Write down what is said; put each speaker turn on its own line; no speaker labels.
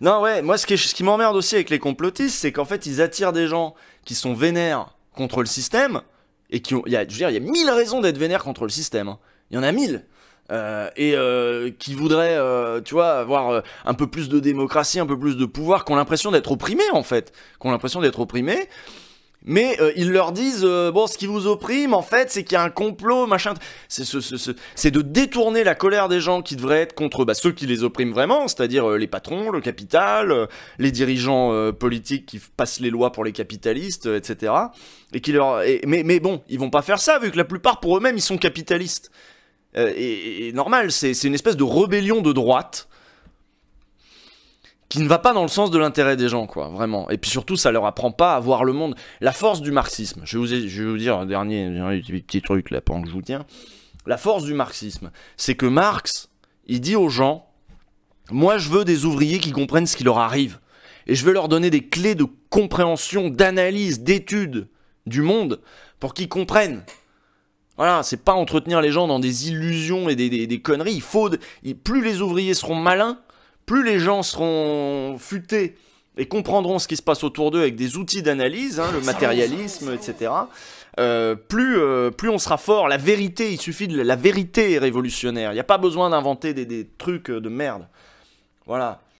Non, ouais, moi ce qui, ce qui m'emmerde aussi avec les complotistes, c'est qu'en fait ils attirent des gens qui sont vénères contre le système, et qui ont, y a, je veux dire, il y a mille raisons d'être vénères contre le système. Hein. Il y en a mille. Euh, et euh, qui voudraient, euh, tu vois, avoir euh, un peu plus de démocratie, un peu plus de pouvoir, qui ont l'impression d'être opprimés en fait, qui ont l'impression d'être opprimés. Mais euh, ils leur disent euh, bon, ce qui vous opprime en fait, c'est qu'il y a un complot, machin. C'est de détourner la colère des gens qui devraient être contre bah, ceux qui les oppriment vraiment, c'est-à-dire euh, les patrons, le capital, les dirigeants politiques qui passent les lois pour les capitalistes, etc. Et qui leur, mais, bon, ils vont pas faire ça vu que la plupart pour eux-mêmes ils sont capitalistes. et, normal, c'est une espèce de rébellion de droite qui ne va pas dans le sens de l'intérêt des gens, quoi, vraiment. Et puis surtout, ça leur apprend pas à voir le monde. La force du marxisme, je vais vous, vous dire un dernier, petit truc là pendant que je vous tiens. La force du marxisme, c'est que Marx, il dit aux gens, moi je veux des ouvriers qui comprennent ce qui leur arrive. Et je veux leur donner des clés de compréhension, d'analyse, d'étude du monde pour qu'ils comprennent. Voilà, c'est pas entretenir les gens dans des illusions et des, conneries. Il faut, plus les ouvriers seront malins, plus les gens seront futés et comprendront ce qui se passe autour d'eux avec des outils d'analyse, hein, le matérialisme, etc., euh, plus, euh, plus on sera fort. La vérité, il suffit de la vérité révolutionnaire. Il n'y a pas besoin d'inventer des, trucs euh, de merde. Voilà.